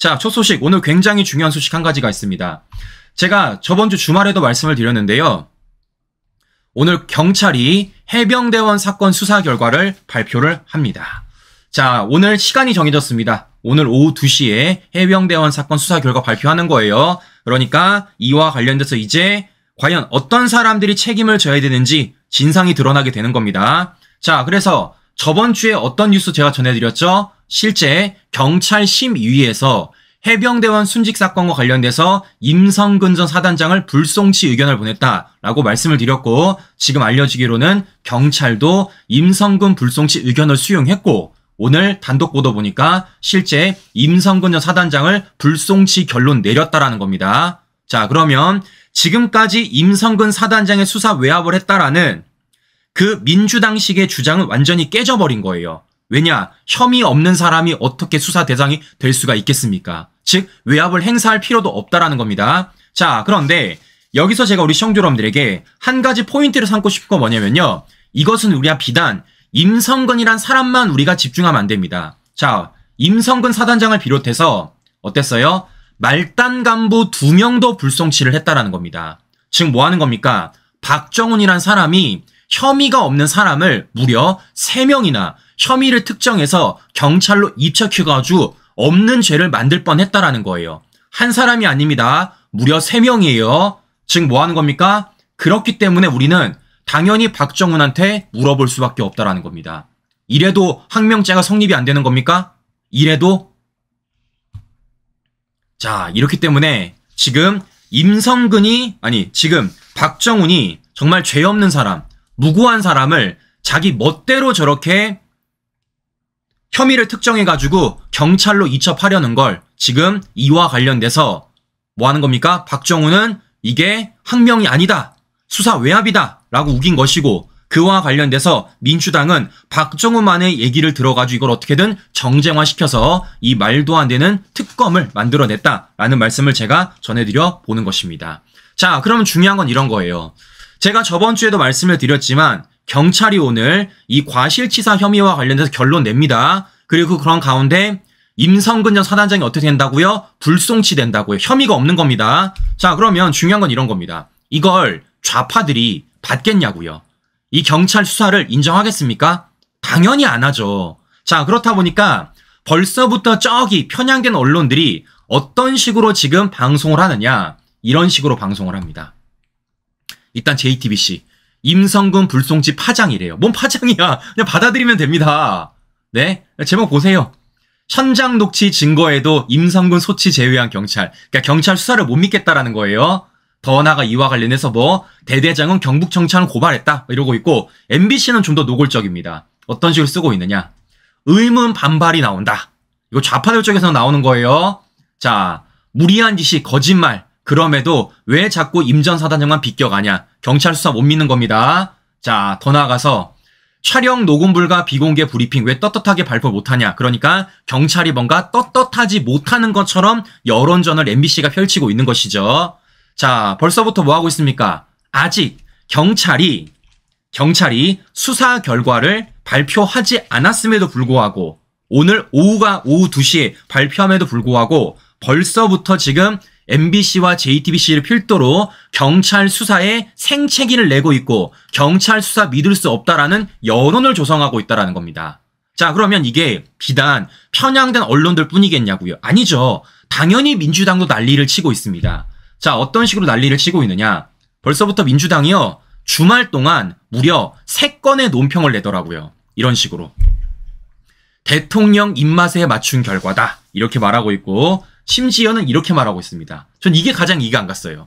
자, 첫 소식. 오늘 굉장히 중요한 소식 한 가지가 있습니다. 제가 저번 주 주말에도 말씀을 드렸는데요. 오늘 경찰이 해병대원 사건 수사 결과를 발표를 합니다. 자, 오늘 시간이 정해졌습니다. 오늘 오후 2시에 해병대원 사건 수사 결과 발표하는 거예요. 그러니까 이와 관련돼서 이제 과연 어떤 사람들이 책임을 져야 되는지 진상이 드러나게 되는 겁니다. 자, 그래서 저번 주에 어떤 뉴스 제가 전해드렸죠? 실제 경찰 심의위에서 해병대원 순직 사건과 관련돼서 임성근 전 사단장을 불송치 의견을 보냈다라고 말씀을 드렸고 지금 알려지기로는 경찰도 임성근 불송치 의견을 수용했고 오늘 단독 보도 보니까 실제 임성근 전 사단장을 불송치 결론 내렸다라는 겁니다. 자 그러면 지금까지 임성근 사단장의 수사 외압을 했다라는 그 민주당식의 주장은 완전히 깨져버린 거예요. 왜냐? 혐의 없는 사람이 어떻게 수사 대상이 될 수가 있겠습니까? 즉 외압을 행사할 필요도 없다라는 겁니다. 자 그런데 여기서 제가 우리 시청자 여러분들에게 한 가지 포인트를 삼고 싶은 건 뭐냐면요. 이것은 우리가 비단 임성근이란 사람만 우리가 집중하면 안 됩니다. 자, 임성근 사단장을 비롯해서 어땠어요? 말단 간부 두 명도 불송치를 했다라는 겁니다. 지금 뭐 하는 겁니까? 박정훈이란 사람이 혐의가 없는 사람을 무려 세명이나 혐의를 특정해서 경찰로 입척해가 아주 없는 죄를 만들 뻔했다라는 거예요. 한 사람이 아닙니다. 무려 세명이에요 즉뭐 하는 겁니까? 그렇기 때문에 우리는 당연히 박정훈한테 물어볼 수밖에 없다라는 겁니다. 이래도 항명죄가 성립이 안 되는 겁니까? 이래도? 자, 이렇기 때문에 지금 임성근이, 아니, 지금 박정훈이 정말 죄 없는 사람, 무고한 사람을 자기 멋대로 저렇게 혐의를 특정해가지고 경찰로 이첩하려는 걸 지금 이와 관련돼서 뭐 하는 겁니까? 박정우는 이게 항명이 아니다. 수사 외압이다. 라고 우긴 것이고 그와 관련돼서 민주당은 박정우만의 얘기를 들어가지고 이걸 어떻게든 정쟁화시켜서 이 말도 안 되는 특검을 만들어냈다라는 말씀을 제가 전해드려 보는 것입니다. 자, 그러면 중요한 건 이런 거예요. 제가 저번 주에도 말씀을 드렸지만 경찰이 오늘 이 과실치사 혐의와 관련돼서 결론 냅니다. 그리고 그 그런 가운데 임성근 전 사단장이 어떻게 된다고요? 불송치 된다고요. 혐의가 없는 겁니다. 자, 그러면 중요한 건 이런 겁니다. 이걸 좌파들이 받겠냐고요. 이 경찰 수사를 인정하겠습니까? 당연히 안 하죠. 자, 그렇다 보니까 벌써부터 저기 편향된 언론들이 어떤 식으로 지금 방송을 하느냐 이런 식으로 방송을 합니다. 일단 JTBC 임성근 불송지 파장이래요. 뭔 파장이야? 그냥 받아들이면 됩니다. 네? 제목 보세요. 현장 녹취 증거에도 임성근 소치 제외한 경찰. 그러니까 경찰 수사를 못 믿겠다라는 거예요. 더 나아가 이와 관련해서 뭐 대대장은 경북청찰을 고발했다 이러고 있고 MBC는 좀 더 노골적입니다. 어떤 식으로 쓰고 있느냐. 의문 반발이 나온다. 이거 좌파들 쪽에서 나오는 거예요. 자 무리한 짓이 거짓말 그럼에도 왜 자꾸 임전사단형만 비껴가냐. 경찰 수사 못 믿는 겁니다. 자, 더 나아가서 촬영 녹음 불가 비공개 브리핑 왜 떳떳하게 발표 못하냐. 그러니까 경찰이 뭔가 떳떳하지 못하는 것처럼 여론전을 MBC가 펼치고 있는 것이죠. 자, 벌써부터 뭐 하고 있습니까? 아직 경찰이 경찰이 수사 결과를 발표하지 않았음에도 불구하고 오늘 오후가 오후 2시에 발표함에도 불구하고 벌써부터 지금 MBC와 JTBC를 필두로 경찰 수사에 생채기를 내고 있고 경찰 수사 믿을 수 없다라는 여론을 조성하고 있다라는 겁니다. 자, 그러면 이게 비단 편향된 언론들 뿐이겠냐고요. 아니죠. 당연히 민주당도 난리를 치고 있습니다. 자, 어떤 식으로 난리를 치고 있느냐? 벌써부터 민주당이요. 주말 동안 무려 3건의 논평을 내더라고요. 이런 식으로. 대통령 입맛에 맞춘 결과다. 이렇게 말하고 있고, 심지어는 이렇게 말하고 있습니다. 전 이게 가장 이해가 안 갔어요.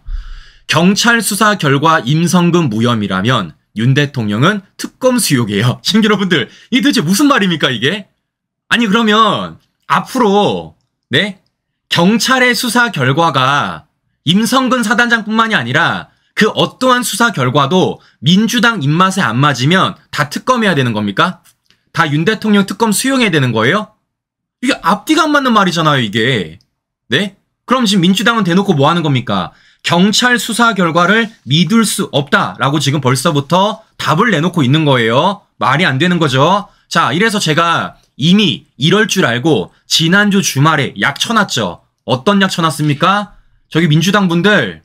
경찰 수사 결과 임성근 무혐의라면 윤 대통령은 특검 수용이에요. 지금 여러분들 이게 도대체 무슨 말입니까 이게? 아니 그러면 앞으로 네 경찰의 수사 결과가 임성근 사단장뿐만이 아니라 그 어떠한 수사 결과도 민주당 입맛에 안 맞으면 다 특검해야 되는 겁니까? 다 윤 대통령 특검 수용해야 되는 거예요? 이게 앞뒤가 안 맞는 말이잖아요 이게. 네? 그럼 지금 민주당은 대놓고 뭐 하는 겁니까? 경찰 수사 결과를 믿을 수 없다라고 지금 벌써부터 답을 내놓고 있는 거예요. 말이 안 되는 거죠. 자, 이래서 제가 이미 이럴 줄 알고 지난주 주말에 약 쳐놨죠. 어떤 약 쳐놨습니까? 저기 민주당 분들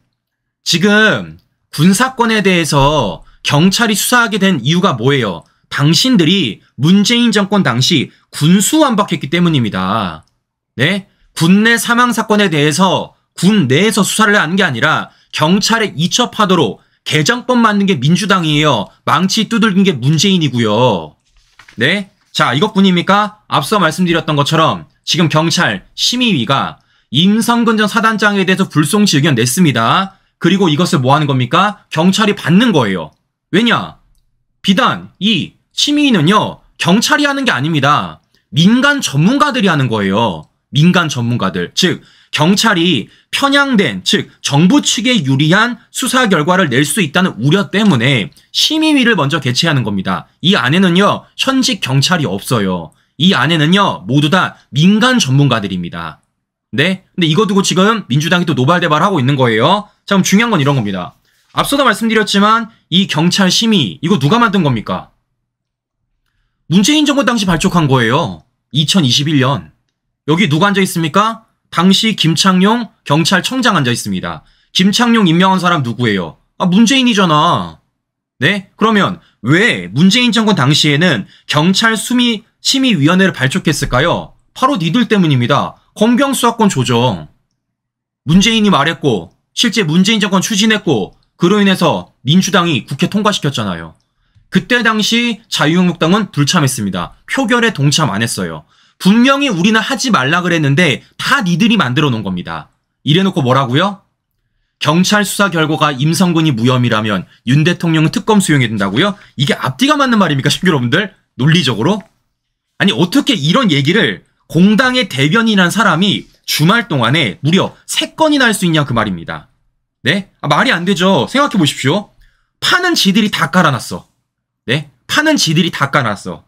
지금 군사권에 대해서 경찰이 수사하게 된 이유가 뭐예요? 당신들이 문재인 정권 당시 군수완박했기 때문입니다. 네? 군내 사망 사건에 대해서 군 내에서 수사를 하는 게 아니라 경찰에 이첩하도록 개정법 맞는 게 민주당이에요. 망치 두들긴 게 문재인이고요. 네? 자, 이것뿐입니까? 앞서 말씀드렸던 것처럼 지금 경찰 심의위가 임성근 전 사단장에 대해서 불송치 의견 냈습니다. 그리고 이것을 뭐 하는 겁니까? 경찰이 받는 거예요. 왜냐? 비단 이 심의위는요. 경찰이 하는 게 아닙니다. 민간 전문가들이 하는 거예요. 민간 전문가들, 즉 경찰이 편향된, 즉 정부 측에 유리한 수사 결과를 낼 수 있다는 우려 때문에 심의위를 먼저 개최하는 겁니다. 이 안에는요, 현직 경찰이 없어요. 이 안에는요, 모두 다 민간 전문가들입니다. 네? 근데 이거 두고 지금 민주당이 또 노발대발하고 있는 거예요. 자, 그럼 중요한 건 이런 겁니다. 앞서도 말씀드렸지만 이 경찰 심의, 이거 누가 만든 겁니까? 문재인 정부 당시 발족한 거예요. 2021년. 여기 누가 앉아 있습니까? 당시 김창룡 경찰청장 앉아 있습니다. 김창룡 임명한 사람 누구예요? 아, 문재인이잖아. 네? 그러면 왜 문재인 정권 당시에는 경찰 수미 심의위원회를 발족했을까요? 바로 니들 때문입니다. 검경 수사권 조정. 문재인이 말했고 실제 문재인 정권 추진했고 그로 인해서 민주당이 국회 통과시켰잖아요. 그때 당시 자유한국당은 불참했습니다. 표결에 동참 안 했어요. 분명히 우리는 하지 말라 그랬는데 다 니들이 만들어 놓은 겁니다. 이래놓고 뭐라고요? 경찰 수사 결과가 임성근이 무혐의라면 윤 대통령은 특검 수용해준다고요 이게 앞뒤가 맞는 말입니까, 지금 여러분들? 논리적으로? 아니 어떻게 이런 얘기를 공당의 대변인란 사람이 주말 동안에 무려 3건이나 할 수 있냐 그 말입니다. 네? 아, 말이 안 되죠. 생각해 보십시오. 파는 지들이 다 깔아놨어. 네? 파는 지들이 다 깔아놨어.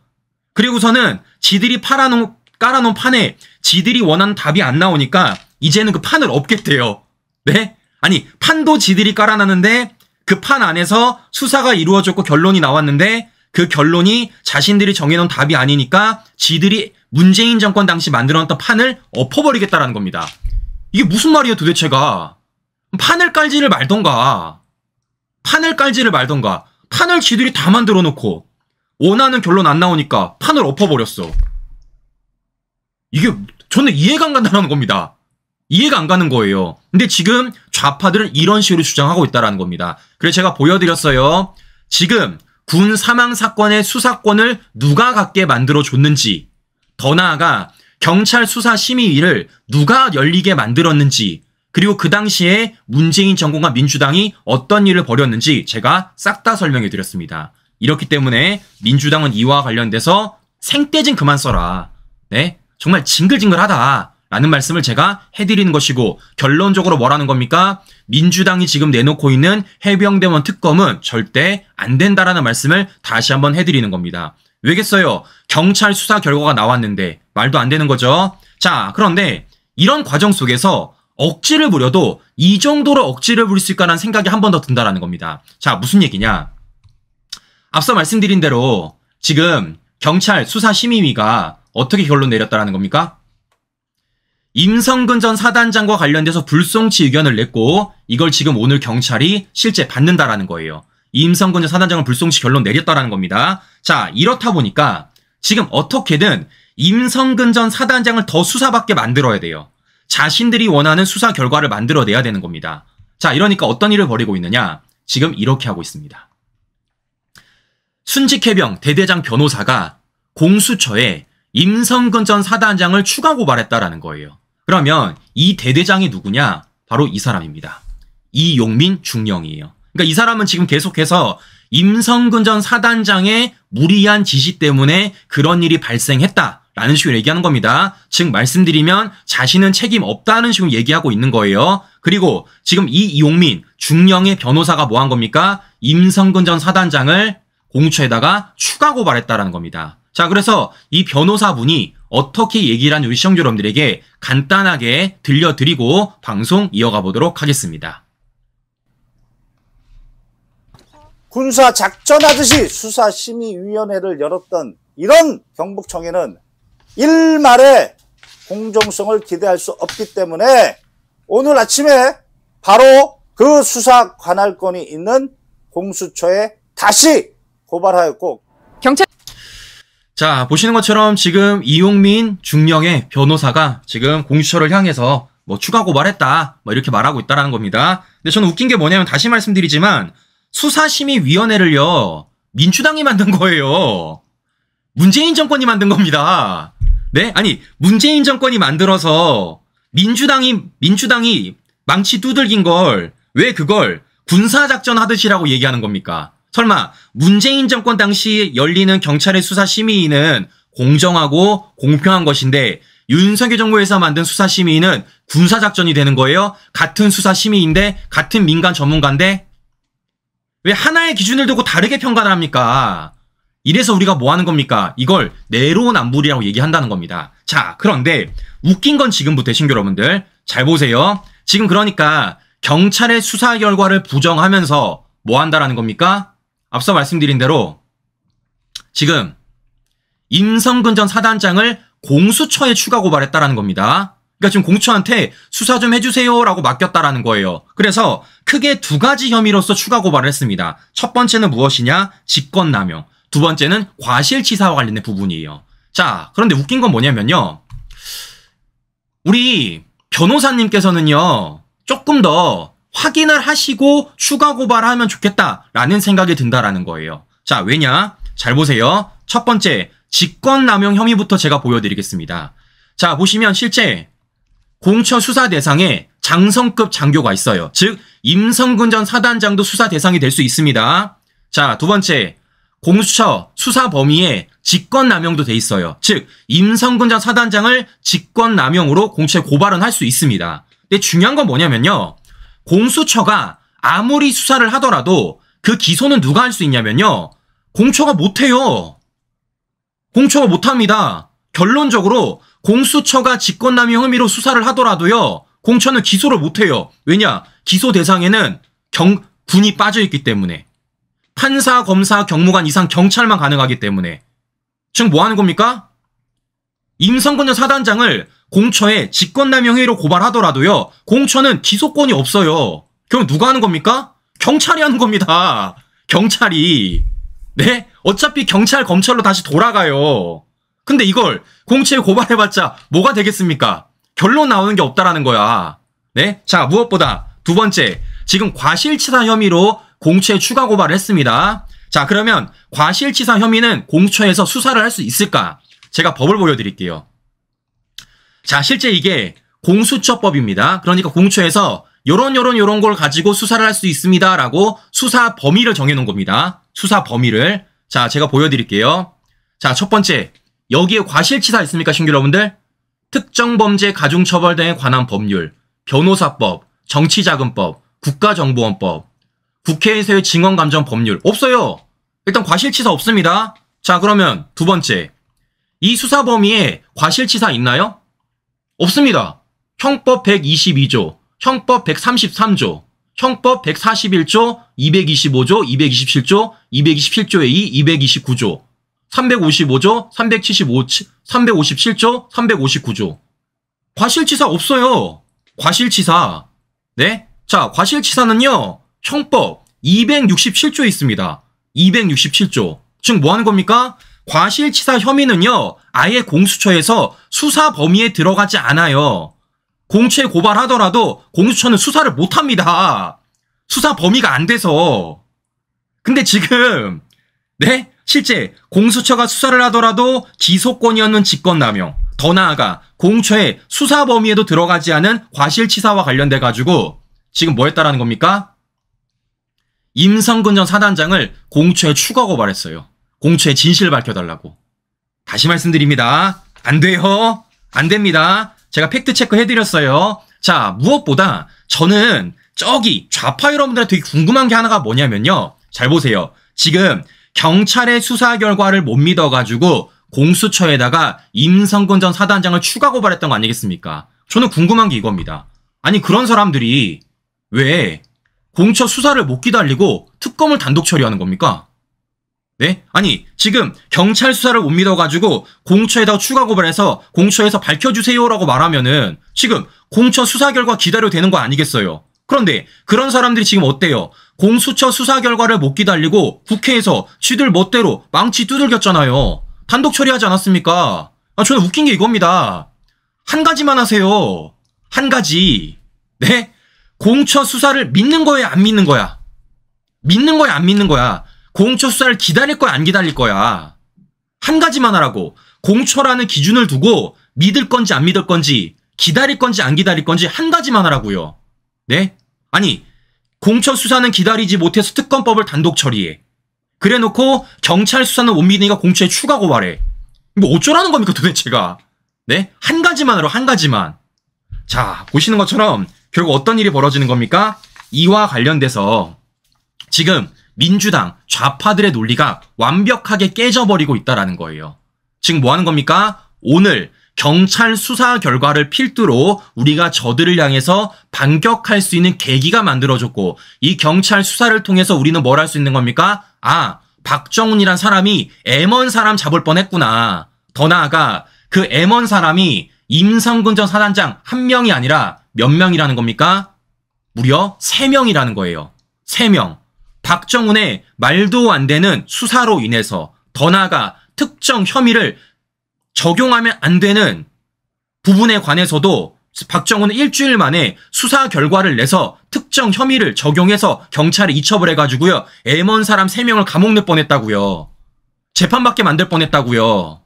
그리고서는 지들이 팔아놓은 깔아놓은 판에 지들이 원하는 답이 안 나오니까 이제는 그 판을 없겠대요. 네? 아니 판도 지들이 깔아놨는데 그 판 안에서 수사가 이루어졌고 결론이 나왔는데 그 결론이 자신들이 정해놓은 답이 아니니까 지들이 문재인 정권 당시 만들어놨던 판을 엎어버리겠다라는 겁니다. 이게 무슨 말이에요 도대체가? 판을 깔지를 말던가 판을 깔지를 말던가 판을 지들이 다 만들어 놓고 원하는 결론 안 나오니까 판을 엎어버렸어. 이게 저는 이해가 안 간다는 겁니다. 이해가 안 가는 거예요. 근데 지금 좌파들은 이런 식으로 주장하고 있다는 겁니다. 그래서 제가 보여드렸어요. 지금 군 사망 사건의 수사권을 누가 갖게 만들어 줬는지, 더 나아가 경찰 수사 심의위를 누가 열리게 만들었는지, 그리고 그 당시에 문재인 정권과 민주당이 어떤 일을 벌였는지 제가 싹 다 설명해 드렸습니다. 이렇기 때문에 민주당은 이와 관련돼서 생떼진 그만 써라. 네? 정말 징글징글하다라는 말씀을 제가 해드리는 것이고 결론적으로 뭐라는 겁니까? 민주당이 지금 내놓고 있는 해병대원 특검은 절대 안 된다라는 말씀을 다시 한번 해드리는 겁니다. 왜겠어요? 경찰 수사 결과가 나왔는데 말도 안 되는 거죠. 자, 그런데 이런 과정 속에서 억지를 부려도 이 정도로 억지를 부릴 수 있다는 생각이 한 번 더 든다라는 겁니다. 자, 무슨 얘기냐? 앞서 말씀드린 대로 지금 경찰 수사심의위가 어떻게 결론 내렸다라는 겁니까? 임성근 전 사단장과 관련돼서 불송치 의견을 냈고 이걸 지금 오늘 경찰이 실제 받는다라는 거예요. 임성근 전사단장을 불송치 결론 내렸다라는 겁니다. 자 이렇다 보니까 지금 어떻게든 임성근 전 사단장을 더 수사받게 만들어야 돼요. 자신들이 원하는 수사 결과를 만들어내야 되는 겁니다. 자 이러니까 어떤 일을 벌이고 있느냐 지금 이렇게 하고 있습니다. 순직해병 대대장 변호사가 공수처에 임성근 전 사단장을 추가 고발했다라는 거예요. 그러면 이 대대장이 누구냐? 바로 이 사람입니다. 이용민 중령이에요. 그러니까 이 사람은 지금 계속해서 임성근 전 사단장의 무리한 지시 때문에 그런 일이 발생했다. 라는 식으로 얘기하는 겁니다. 즉 말씀드리면 자신은 책임 없다는 식으로 얘기하고 있는 거예요. 그리고 지금 이 이용민 중령의 변호사가 뭐 한 겁니까? 임성근 전 사단장을 공처에다가 추가 고발했다라는 겁니다. 자, 그래서 이 변호사분이 어떻게 얘기를 한 우리 시청자 여러분들에게 간단하게 들려드리고 방송 이어가 보도록 하겠습니다. 군사 작전하듯이 수사심의위원회를 열었던 이런 경북청에는 일말의 공정성을 기대할 수 없기 때문에 오늘 아침에 바로 그 수사 관할권이 있는 공수처에 다시 고발하였고 경찰 자 보시는 것처럼 지금 이용민 중령의 변호사가 지금 공수처를 향해서 뭐 추가 고발했다 뭐 이렇게 말하고 있다라는 겁니다. 근데 저는 웃긴 게 뭐냐면 다시 말씀드리지만 수사심의위원회를요 민주당이 만든 거예요. 문재인 정권이 만든 겁니다. 네? 아니, 문재인 정권이 만들어서 민주당이, 민주당이 망치 두들긴 걸, 왜 그걸 군사작전 하듯이라고 얘기하는 겁니까? 설마 문재인 정권 당시 열리는 경찰의 수사 심의는 공정하고 공평한 것인데 윤석열 정부에서 만든 수사 심의는 군사 작전이 되는 거예요? 같은 수사 심의인데 같은 민간 전문가인데 왜 하나의 기준을 두고 다르게 평가를 합니까? 이래서 우리가 뭐 하는 겁니까? 이걸 내로남불이라고 얘기한다는 겁니다. 자, 그런데 웃긴 건 지금부터 신규 여러분들 잘 보세요. 지금 그러니까 경찰의 수사 결과를 부정하면서 뭐 한다라는 겁니까? 앞서 말씀드린 대로 지금 임성근 전 사단장을 공수처에 추가 고발했다라는 겁니다. 그러니까 지금 공수처한테 수사 좀 해주세요라고 맡겼다라는 거예요. 그래서 크게 두 가지 혐의로서 추가 고발을 했습니다. 첫 번째는 무엇이냐? 직권남용. 두 번째는 과실치사와 관련된 부분이에요. 자, 그런데 웃긴 건 뭐냐면요. 우리 변호사님께서는요, 조금 더 확인을 하시고 추가 고발하면 을 좋겠다라는 생각이 든다라는 거예요. 자, 왜냐? 잘 보세요. 첫 번째, 직권남용 혐의부터 제가 보여드리겠습니다. 자, 보시면 실제 공처 수사 대상에 장성급 장교가 있어요. 즉, 임성근 전 사단장도 수사 대상이 될 수 있습니다. 자, 두 번째, 공수처 수사 범위에 직권남용도 돼 있어요. 즉, 임성근 전 사단장을 직권남용으로 공채 고발은 할 수 있습니다. 근데 중요한 건 뭐냐면요. 공수처가 아무리 수사를 하더라도 그 기소는 누가 할 수 있냐면요. 공처가 못해요. 공처가 못합니다. 결론적으로 공수처가 직권남용 혐의로 수사를 하더라도요. 공처는 기소를 못해요. 왜냐? 기소 대상에는 경, 군이 빠져있기 때문에. 판사, 검사, 경무관 이상 경찰만 가능하기 때문에. 지금 뭐 하는 겁니까? 임성근 전 사단장을 공처에 직권남용 회의로 고발하더라도요. 공처는 기소권이 없어요. 그럼 누가 하는 겁니까? 경찰이 하는 겁니다. 경찰이. 네? 어차피 경찰 검찰로 다시 돌아가요. 근데 이걸 공처에 고발해봤자 뭐가 되겠습니까? 결론 나오는 게 없다라는 거야. 네? 자, 무엇보다 두 번째, 지금 과실치사 혐의로 공처에 추가 고발을 했습니다. 자, 그러면 과실치사 혐의는 공처에서 수사를 할 수 있을까? 제가 법을 보여드릴게요. 자, 실제 이게 공수처법입니다. 그러니까 공처에서 요런 요런 요런 걸 가지고 수사를 할 수 있습니다라고 수사 범위를 정해놓은 겁니다. 수사 범위를 자 제가 보여드릴게요. 자 첫 번째 여기에 과실치사 있습니까 신규 여러분들? 특정범죄 가중처벌 등에 관한 법률, 변호사법, 정치자금법, 국가정보원법, 국회에서의 증언감정 법률 없어요. 일단 과실치사 없습니다. 자 그러면 두 번째 이 수사 범위에 과실치사 있나요? 없습니다. 형법 122조, 형법 133조, 형법 141조, 225조, 227조, 2 2 7조에 2, 229조, 355조, 375, 357조, 359조. 과실치사 없어요. 과실치사. 네? 자, 과실치사는요, 형법 267조에 있습니다. 267조. 즉, 뭐 하는 겁니까? 과실치사 혐의는요, 아예 공수처에서 수사 범위에 들어가지 않아요. 공채 고발하더라도 공수처는 수사를 못합니다. 수사 범위가 안 돼서. 근데 지금, 네? 실제 공수처가 수사를 하더라도 기소권이 없는 직권남용, 더 나아가 공처의 수사 범위에도 들어가지 않은 과실치사와 관련돼 가지고 지금 뭐 했다라는 겁니까? 임성근 전 사단장을 공처에 추가 고발했어요. 공채 처 진실 을 밝혀달라고. 다시 말씀드립니다. 안 돼요. 안 됩니다. 제가 팩트 체크 해드렸어요. 자, 무엇보다 저는 저기 좌파 여러분들한테 되게 궁금한 게 하나가 뭐냐면요. 잘 보세요. 지금 경찰의 수사 결과를 못 믿어가지고 공수처에다가 임성근 전 사단장을 추가 고발했던 거 아니겠습니까? 저는 궁금한 게 이겁니다. 아니, 그런 사람들이 왜 공처 수사를 못 기다리고 특검을 단독 처리하는 겁니까? 네? 아니 지금 경찰 수사를 못 믿어가지고 공처에다 추가 고발해서 공처에서 밝혀주세요라고 말하면은 지금 공처 수사 결과 기다려 되는 거 아니겠어요? 그런데 그런 사람들이 지금 어때요? 공수처 수사 결과를 못 기다리고 국회에서 쥐들 멋대로 망치 두들겼잖아요. 단독 처리하지 않았습니까? 아, 저는 웃긴 게 이겁니다. 한 가지만 하세요. 한 가지. 네? 공처 수사를 믿는 거야, 안 믿는 거야? 믿는 거야, 안 믿는 거야? 공처 수사를 기다릴 거야 안 기다릴 거야 한 가지만 하라고 공처라는 기준을 두고 믿을 건지 안 믿을 건지 기다릴 건지 안 기다릴 건지 한 가지만 하라고요. 네? 아니 공처 수사는 기다리지 못해서 특검법을 단독 처리해. 그래놓고 경찰 수사는 못 믿으니까 공처에 추가 고발해. 뭐 어쩌라는 겁니까 도대체가? 네? 한 가지만 하러 한 가지만. 자 보시는 것처럼 결국 어떤 일이 벌어지는 겁니까? 이와 관련돼서 지금 민주당 좌파들의 논리가 완벽하게 깨져버리고 있다라는 거예요. 지금 뭐 하는 겁니까? 오늘 경찰 수사 결과를 필두로 우리가 저들을 향해서 반격할 수 있는 계기가 만들어졌고 이 경찰 수사를 통해서 우리는 뭘 할 수 있는 겁니까? 아, 박정훈이란 사람이 M1 사람 잡을 뻔했구나. 더 나아가 그 M1 사람이 임상근전 사단장 한 명이 아니라 몇 명이라는 겁니까? 무려 3명이라는 거예요. 3명. 박정훈의 말도 안 되는 수사로 인해서 더 나아가 특정 혐의를 적용하면 안 되는 부분에 관해서도 박정훈은 일주일 만에 수사 결과를 내서 특정 혐의를 적용해서 경찰에 이첩을 해가지고요. 애먼 사람 3명을 감옥 넣 뻔했다고요. 재판받게 만들 뻔했다고요.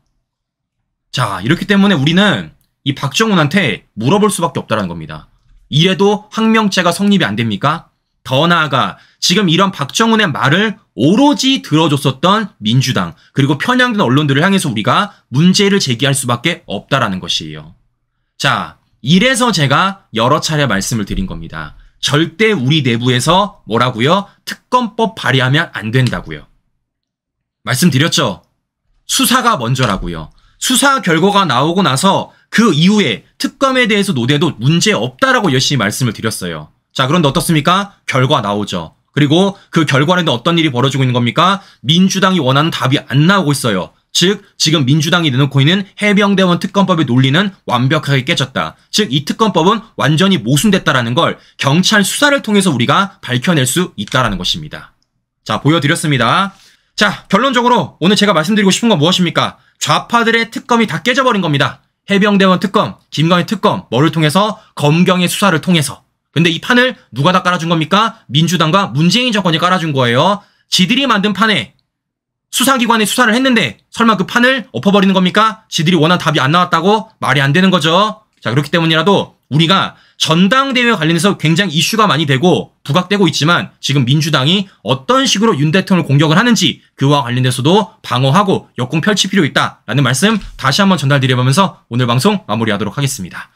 자 이렇기 때문에 우리는 이 박정훈한테 물어볼 수밖에 없다는 겁니다. 이래도 항명죄가 성립이 안 됩니까? 더 나아가 지금 이런 박정훈의 말을 오로지 들어줬었던 민주당 그리고 편향된 언론들을 향해서 우리가 문제를 제기할 수밖에 없다라는 것이에요. 자, 이래서 제가 여러 차례 말씀을 드린 겁니다. 절대 우리 내부에서 뭐라고요? 특검법 발의하면 안 된다고요. 말씀드렸죠? 수사가 먼저라고요. 수사 결과가 나오고 나서 그 이후에 특검에 대해서 노대도 문제 없다라고 열심히 말씀을 드렸어요. 자, 그런데 어떻습니까? 결과 나오죠. 그리고 그 결과는 어떤 일이 벌어지고 있는 겁니까? 민주당이 원하는 답이 안 나오고 있어요. 즉 지금 민주당이 내놓고 있는 해병대원 특검법의 논리는 완벽하게 깨졌다. 즉 이 특검법은 완전히 모순됐다라는 걸 경찰 수사를 통해서 우리가 밝혀낼 수 있다라는 것입니다. 자 보여드렸습니다. 자 결론적으로 오늘 제가 말씀드리고 싶은 건 무엇입니까? 좌파들의 특검이 다 깨져버린 겁니다. 해병대원 특검, 김광희 특검, 뭐를 통해서 검경의 수사를 통해서 근데 이 판을 누가 다 깔아준 겁니까? 민주당과 문재인 정권이 깔아준 거예요. 지들이 만든 판에 수사기관에 수사를 했는데 설마 그 판을 엎어버리는 겁니까? 지들이 원한 답이 안 나왔다고? 말이 안 되는 거죠. 자 그렇기 때문이라도 우리가 전당대회 관련해서 굉장히 이슈가 많이 되고 부각되고 있지만 지금 민주당이 어떤 식으로 윤 대통령을 공격을 하는지 그와 관련해서도 방어하고 역공 펼칠 필요 있다라는 말씀 다시 한번 전달드려보면서 오늘 방송 마무리하도록 하겠습니다.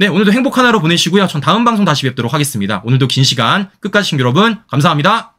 네, 오늘도 행복한 하루 보내시고요. 전 다음 방송 다시 뵙도록 하겠습니다. 오늘도 긴 시간 끝까지 신 여러분 감사합니다.